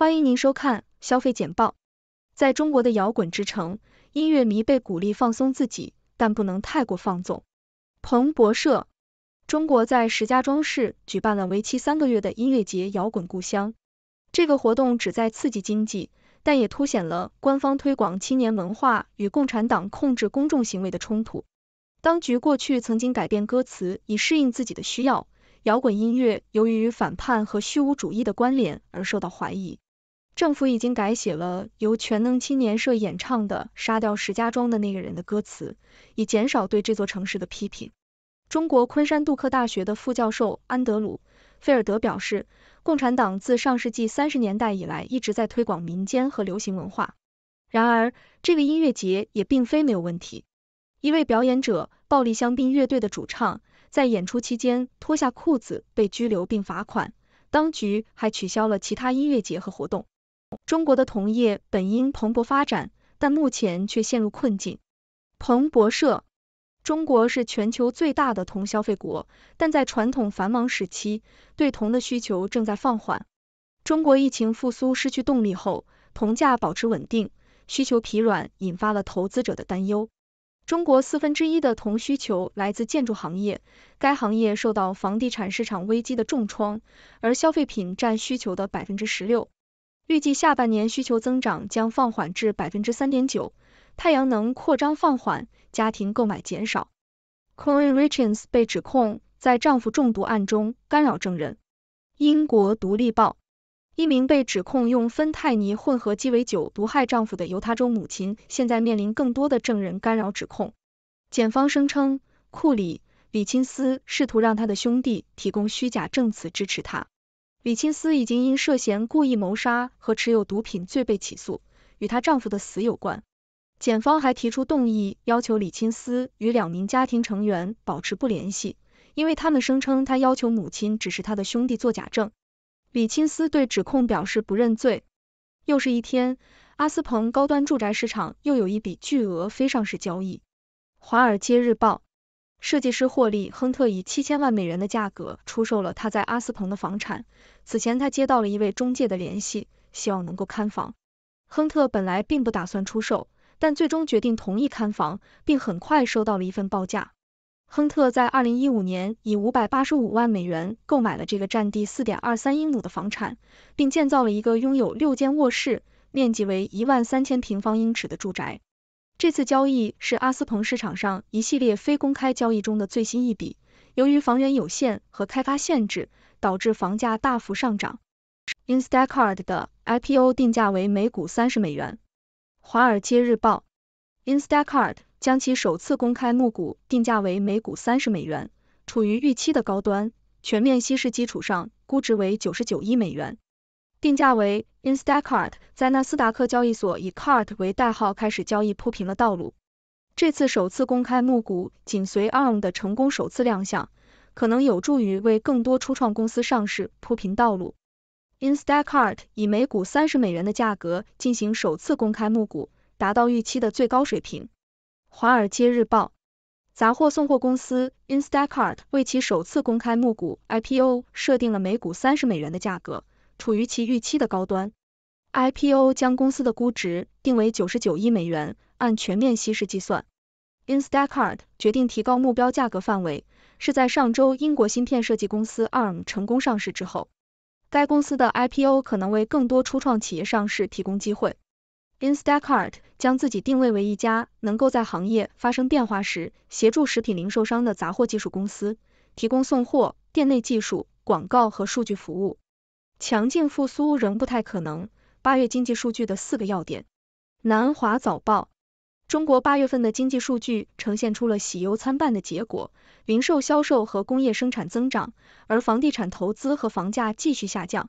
欢迎您收看《消费简报》。在中国的摇滚之城，音乐迷被鼓励放松自己，但不能太过放纵。彭博社，中国在石家庄市举办了为期三个月的音乐节“摇滚故乡”。这个活动旨在刺激经济，但也凸显了官方推广青年文化与共产党控制公众行为的冲突。当局过去曾经改变歌词以适应自己的需要。摇滚音乐由于与反叛和虚无主义的关联而受到怀疑。政府已经改写了由全能青年社演唱的《杀掉石家庄的那个人》的歌词，以减少对这座城市的批评。中国昆山杜克大学的副教授安德鲁·菲尔德表示，共产党自上世纪三十年代以来一直在推广民间和流行文化。然而，这个音乐节也并非没有问题。一位表演者暴力香槟乐队的主唱在演出期间脱下裤子被拘留并罚款，当局还取消了其他音乐节和活动。中国的铜业本应蓬勃发展，但目前却陷入困境。彭博社，中国是全球最大的铜消费国，但在传统繁忙时期，对铜的需求正在放缓。中国疫情复苏失去动力后，铜价保持稳定，需求疲软引发了投资者的担忧。中国四分之一的铜需求来自建筑行业，该行业受到房地产市场危机的重创，而消费品占需求的百分之十六。预计下半年需求增长将放缓至百分之三点九，太阳能扩张放缓，家庭购买减少。c o r i n Richards 被指控在丈夫中毒案中干扰证人。英国独立报：一名被指控用芬太尼混合鸡尾酒毒害丈夫的犹他州母亲，现在面临更多的证人干扰指控。检方声称，库里里钦斯试图让他的兄弟提供虚假证词支持他。李青斯已经因涉嫌故意谋杀和持有毒品罪被起诉，与她丈夫的死有关。检方还提出动议，要求李青斯与两名家庭成员保持不联系，因为他们声称他要求母亲只是他的兄弟作假证。李青斯对指控表示不认罪。又是一天，阿斯彭高端住宅市场又有一笔巨额非上市交易。《华尔街日报》设计师霍利·亨特以七千万美元的价格出售了他在阿斯彭的房产。此前，他接到了一位中介的联系，希望能够看房。亨特本来并不打算出售，但最终决定同意看房，并很快收到了一份报价。亨特在二零一五年以五百八十五万美元购买了这个占地四点二三英亩的房产，并建造了一个拥有六间卧室、面积为一万三千平方英尺的住宅。这次交易是阿斯彭市场上一系列非公开交易中的最新一笔。由于房源有限和开发限制，导致房价大幅上涨。i n s t a c a r t 的 IPO 定价为每股三十美元。华尔街日报 i n s t a c a r t 将其首次公开募股定价为每股三十美元，处于预期的高端，全面稀释基础上，估值为九十九亿美元。定价为 Instacart 在纳斯达克交易所以 Cart 为代号开始交易铺平了道路。这次首次公开募股紧随 Arm 的成功首次亮相，可能有助于为更多初创公司上市铺平道路。Instacart 以每股三十美元的价格进行首次公开募股，达到预期的最高水平。华尔街日报，杂货送货公司 Instacart 为其首次公开募股 IPO 设定了每股三十美元的价格。处于其预期的高端，IPO 将公司的估值定为九十九亿美元，按全面稀释计算。Instacart 决定提高目标价格范围，是在上周英国芯片设计公司 ARM 成功上市之后。该公司的 IPO 可能为更多初创企业上市提供机会。Instacart 将自己定位为一家能够在行业发生变化时协助食品零售商的杂货技术公司，提供送货、店内技术、广告和数据服务。强劲复苏仍不太可能。八月经济数据的四个要点。南华早报：中国八月份的经济数据呈现出了喜忧参半的结果，零售销售和工业生产增长，而房地产投资和房价继续下降。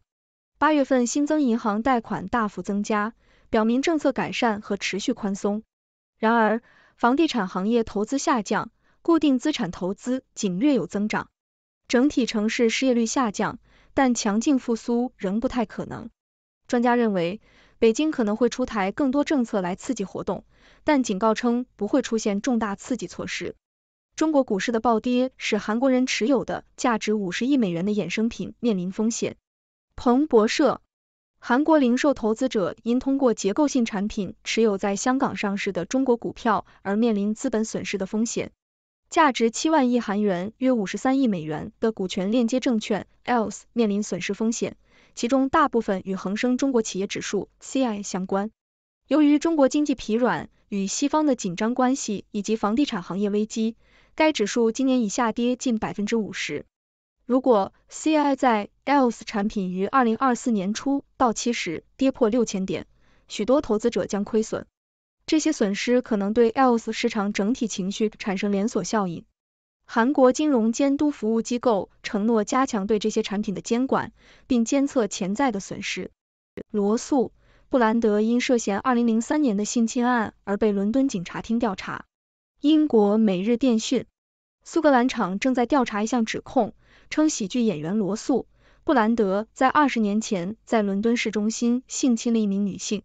八月份新增银行贷款大幅增加，表明政策改善和持续宽松。然而，房地产行业投资下降，固定资产投资仅略有增长，整体城市失业率下降。但强劲复苏仍不太可能。专家认为，北京可能会出台更多政策来刺激活动，但警告称不会出现重大刺激措施。中国股市的暴跌使韩国人持有的价值五十亿美元的衍生品面临风险。彭博社，韩国零售投资者因通过结构性产品持有在香港上市的中国股票而面临资本损失的风险。价值七万亿韩元约五十三亿美元的股权链接证券 ELS 面临损失风险，其中大部分与恒生中国企业指数 CI 相关。由于中国经济疲软、与西方的紧张关系以及房地产行业危机，该指数今年已下跌近百分之五十。如果 CI 在 ELS 产品于二零二四年初到期时跌破六千点，许多投资者将亏损。这些损失可能对 e L S 市场整体情绪产生连锁效应。韩国金融监督服务机构承诺加强对这些产品的监管，并监测潜在的损失。罗素·布兰德因涉嫌二零零三年的性侵案而被伦敦警察厅调查。英国每日电讯，苏格兰场正在调查一项指控，称喜剧演员罗素·布兰德在二十年前在伦敦市中心性侵了一名女性。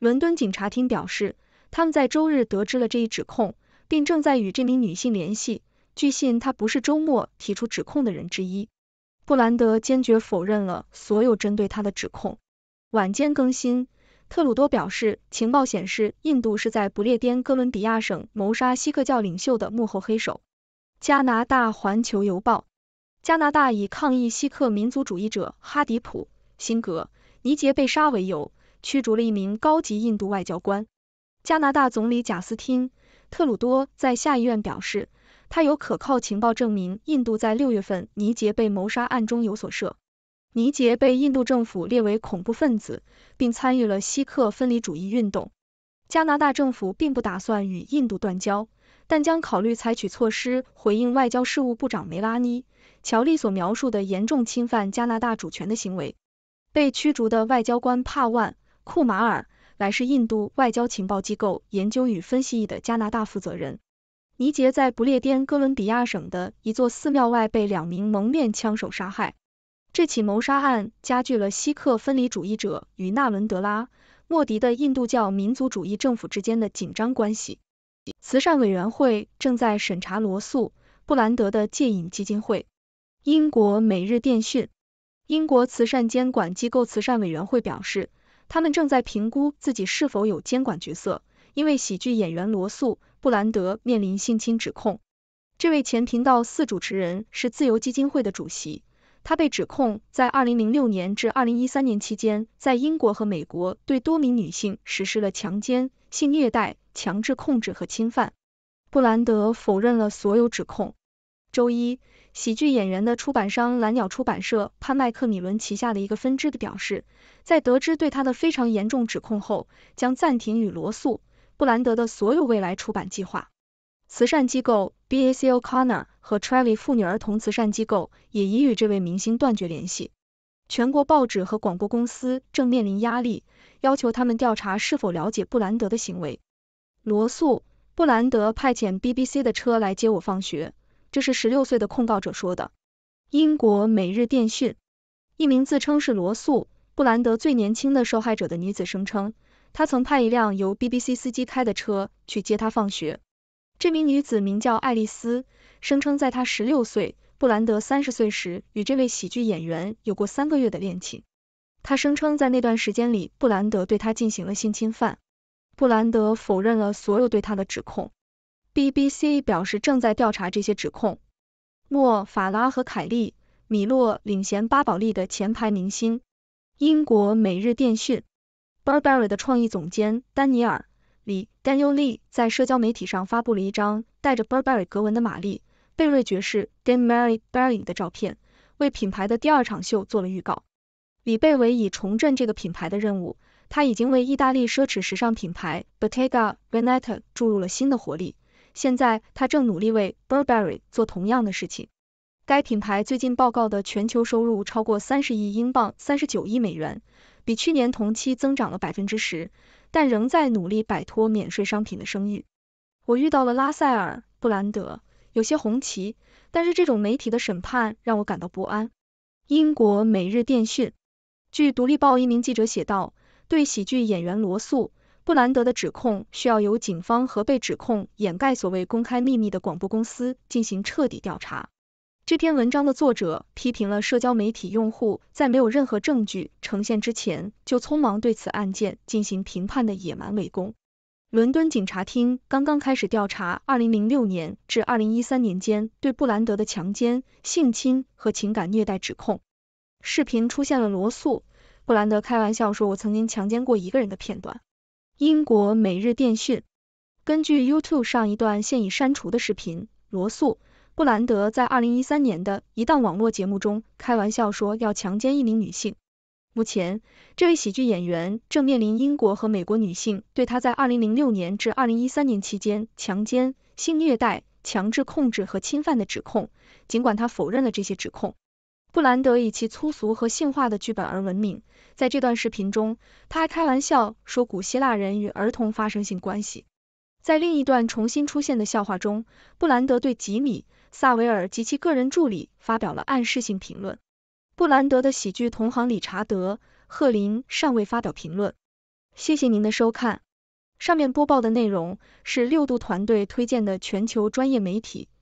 伦敦警察厅表示。他们在周日得知了这一指控，并正在与这名女性联系。据信，她不是周末提出指控的人之一。布兰德坚决否认了所有针对他的指控。晚间更新，特鲁多表示，情报显示印度是在不列颠哥伦比亚省谋杀锡克教领袖的幕后黑手。加拿大环球邮报：加拿大以抗议锡克民族主义者哈迪普·辛格·尼杰被杀为由，驱逐了一名高级印度外交官。加拿大总理贾斯汀·特鲁多在下议院表示，他有可靠情报证明印度在六月份尼杰被谋杀案中有所涉。尼杰被印度政府列为恐怖分子，并参与了锡克分离主义运动。加拿大政府并不打算与印度断交，但将考虑采取措施回应外交事务部长梅拉尼·乔利所描述的严重侵犯加拿大主权的行为。被驱逐的外交官帕万·库马尔。来是印度外交情报机构研究与分析的加拿大负责人尼杰在不列颠哥伦比亚省的一座寺庙外被两名蒙面枪手杀害。这起谋杀案加剧了锡克分离主义者与纳伦德拉·莫迪的印度教民族主义政府之间的紧张关系。慈善委员会正在审查罗素·布兰德的戒瘾基金会。英国每日电讯，英国慈善监管机构慈善委员会表示。他们正在评估自己是否有监管角色，因为喜剧演员罗素·布兰德面临性侵指控。这位前频道四主持人是自由基金会的主席，他被指控在二零零六年至二零一三年期间，在英国和美国对多名女性实施了强奸、性虐待、强制控制和侵犯。布兰德否认了所有指控。周一。喜剧演员的出版商蓝鸟出版社潘麦克米伦旗下的一个分支的表示，在得知对他的非常严重指控后，将暂停与罗素·布兰德的所有未来出版计划。慈善机构 BACO Connor 和 t r a v i 妇女儿童慈善机构也已与这位明星断绝联系。全国报纸和广播公司正面临压力，要求他们调查是否了解布兰德的行为。罗素·布兰德派遣 BBC 的车来接我放学。这是十六岁的控告者说的。英国每日电讯一名自称是罗素·布兰德最年轻的受害者的女子声称，她曾派一辆由 BBC 司机开的车去接他放学。这名女子名叫爱丽丝，声称在她十六岁、布兰德三十岁时与这位喜剧演员有过三个月的恋情。她声称在那段时间里，布兰德对她进行了性侵犯。布兰德否认了所有对他的指控。BBC 表示正在调查这些指控。莫法拉和凯利米洛领衔巴宝莉的前排明星。英国每日电讯，Burberry 的创意总监丹尼尔李 Daniel Lee 在社交媒体上发布了一张带着 Burberry 格纹的玛丽贝瑞爵士 Dan Mary Berry 的照片，为品牌的第二场秀做了预告。李贝维以重振这个品牌的任务，他已经为意大利奢侈时尚品牌 Bottega Veneta 注入了新的活力。现在，他正努力为 Burberry 做同样的事情。该品牌最近报告的全球收入超过三十亿英镑（三十九亿美元），比去年同期增长了百分之十，但仍在努力摆脱免税商品的声誉。我遇到了拉塞尔·布兰德，有些红旗，但是这种媒体的审判让我感到不安。英国《每日电讯》据《独立报》一名记者写道，对喜剧演员罗素。布兰德的指控需要由警方和被指控掩盖所谓公开秘密的广播公司进行彻底调查。这篇文章的作者批评了社交媒体用户在没有任何证据呈现之前就匆忙对此案件进行评判的野蛮围攻。伦敦警察厅刚刚开始调查，二零零六年至二零一三年间对布兰德的强奸、性侵和情感虐待指控。视频出现了罗素·布兰德开玩笑说：“我曾经强奸过一个人”的片段。英国每日电讯根据 YouTube 上一段现已删除的视频，罗素·布兰德在2013年的一档网络节目中开玩笑说要强奸一名女性。目前，这位喜剧演员正面临英国和美国女性对他在2006年至2013年期间强奸、性虐待、强制控制和侵犯的指控，尽管他否认了这些指控。布兰德以其粗俗和性化的剧本而闻名。在这段视频中，他还开玩笑说古希腊人与儿童发生性关系。在另一段重新出现的笑话中，布兰德对吉米·萨维尔及其个人助理发表了暗示性评论。布兰德的喜剧同行理查德·赫林尚未发表评论。谢谢您的收看。上面播报的内容是六度团队推荐的全球专业媒体。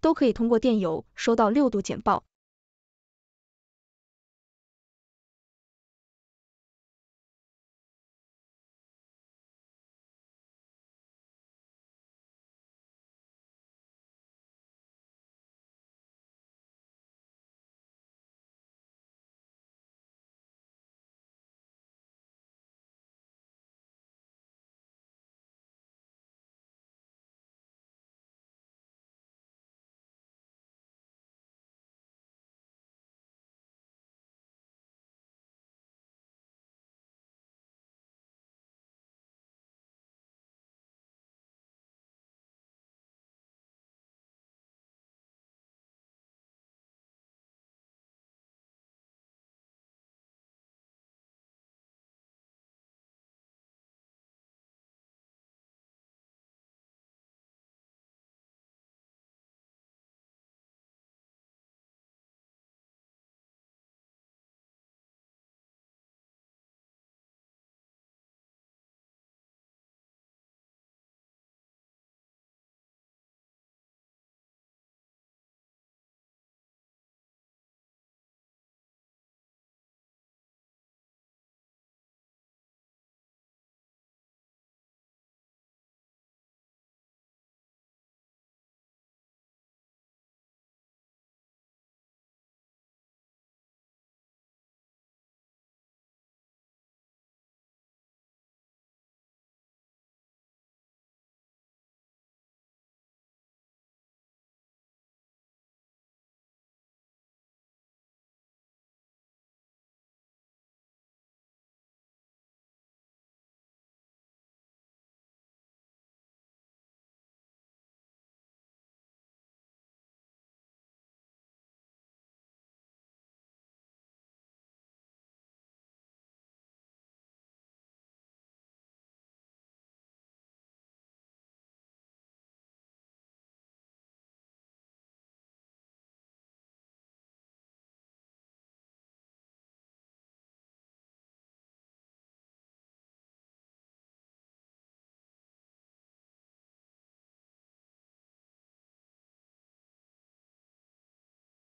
都可以通过电邮收到六度简报。